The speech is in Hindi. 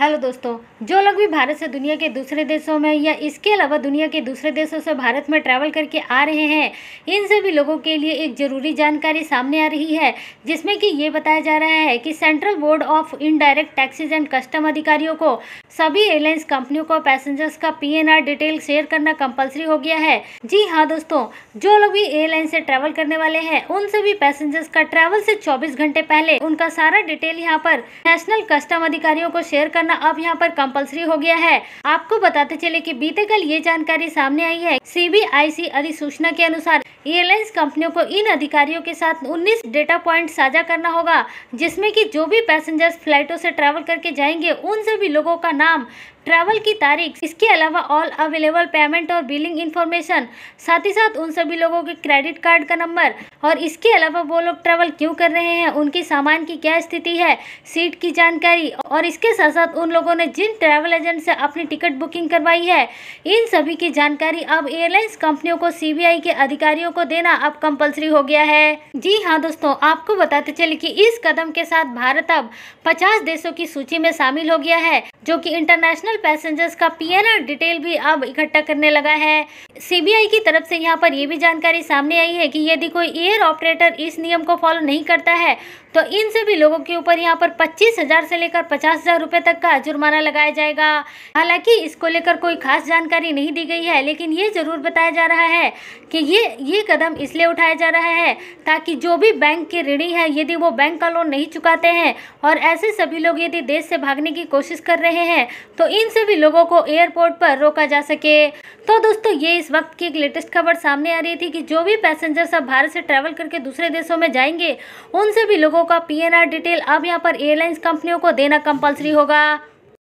हेलो दोस्तों जो लोग भी भारत से दुनिया के दूसरे देशों में या इसके अलावा दुनिया के दूसरे देशों से भारत में ट्रैवल करके आ रहे हैं इन सभी लोगों के लिए एक ज़रूरी जानकारी सामने आ रही है जिसमें कि ये बताया जा रहा है कि central board of indirect taxes and custom अधिकारियों को सभी एयरलाइंस कंपनियों को पैसेंजर्स का पी डिटेल शेयर करना कंपल्सरी हो गया है जी हाँ दोस्तों जो लोग भी एयरलाइन से ट्रैवल करने वाले हैं उन सभी पैसेंजर्स का ट्रैवल से चौबीस घंटे पहले उनका सारा डिटेल यहाँ पर नेशनल कस्टम अधिकारियों को शेयर करना अब यहाँ पर कंपलसरी हो गया है आपको बताते चले कि बीते कल ये जानकारी सामने आई है सीबीआईसी अधिसूचना के अनुसार एयरलाइंस कंपनियों को इन अधिकारियों के साथ 19 डेटा पॉइंट साझा करना होगा जिसमें कि जो भी पैसेंजर्स फ्लाइटों से ट्रैवल करके जाएंगे उन सभी लोगों का नाम ट्रैवल की तारीख इसके अलावा ऑल अवेलेबल पेमेंट और बिलिंग इन्फॉर्मेशन साथ ही साथ उन सभी लोगों के क्रेडिट कार्ड का नंबर और इसके अलावा वो लोग ट्रैवल क्यों कर रहे हैं उनके सामान की क्या स्थिति है सीट की जानकारी और इसके साथ साथ उन लोगों ने जिन ट्रैवल एजेंट से अपनी टिकट बुकिंग करवाई है इन सभी की जानकारी अब एयरलाइंस कंपनियों को सी के अधिकारियों को देना अब कंपल्सरी हो गया है जी हाँ दोस्तों आपको बताते चले कि इस कदम के साथ भारत अब 50 देशों की सूची में शामिल हो गया है जो कि इंटरनेशनल पैसेंजर्स का पीएनआर डिटेल भी अब इकट्ठा करने लगा है सीबीआई की तरफ से यहाँ पर ये भी जानकारी सामने आई है कि यदि कोई एयर ऑपरेटर इस नियम को फॉलो नहीं करता है तो इन सभी लोगों के ऊपर यहाँ पर पच्चीस हज़ार से लेकर पचास हज़ार रुपये तक का जुर्माना लगाया जाएगा हालांकि इसको लेकर कोई खास जानकारी नहीं दी गई है लेकिन ये ज़रूर बताया जा रहा है कि ये ये कदम इसलिए उठाया जा रहा है ताकि जो भी बैंक के ऋणी है यदि वो बैंक का लोन नहीं चुकाते हैं और ऐसे सभी लोग यदि देश से भागने की कोशिश कर रहे हैं तो इन सभी लोगों को एयरपोर्ट पर रोका जा सके तो दोस्तों ये इस वक्त की एक लेटेस्ट खबर सामने आ रही थी कि जो भी पैसेंजर्स अब भारत से ट्रैवल करके दूसरे देशों में जाएंगे उनसे भी लोगों का पीएनआर डिटेल अब यहाँ पर एयरलाइंस कंपनियों को देना कंपलसरी होगा